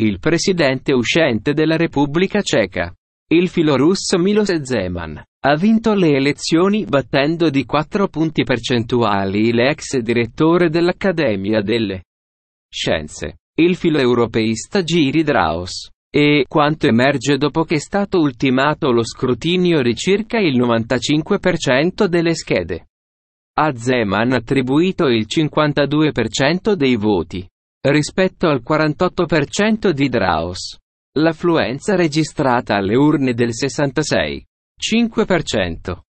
il presidente uscente della Repubblica Ceca. Il filorusso Milos Zeman ha vinto le elezioni battendo di 4 punti percentuali l'ex direttore dell'Accademia delle Scienze, il filoeuropeista Giri Draos. E quanto emerge dopo che è stato ultimato lo scrutinio di circa il 95% delle schede. A Zeman attribuito il 52% dei voti rispetto al 48% di Draos. L'affluenza registrata alle urne del 66,5%.